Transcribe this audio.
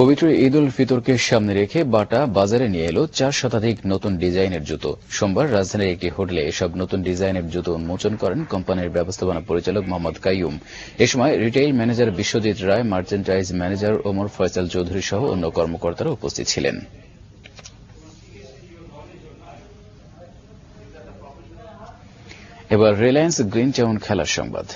পবিত্র ঈদ উল ফিতরকে সামনে রেখে বাটা বাজারে নিয়ে এলো চার শতাধিক নতুন ডিজাইনের জুতো সোমবার রাজধানীর একটি হোটেলে এসব নতুন ডিজাইনের জুতো উন্মোচন করেন কোম্পানির ব্যবস্থাপনা পরিচালক মোহাম্মদ কাইয়ুম এ সময় retail manager Biswajit Roy merchandise manager Omar Faisal Chowdhury সহ অন্য কর্মকর্তারা উপস্থিত ছিলেন এবার রিলায়েন্স গ্রিন টাউন খেলার সংবাদ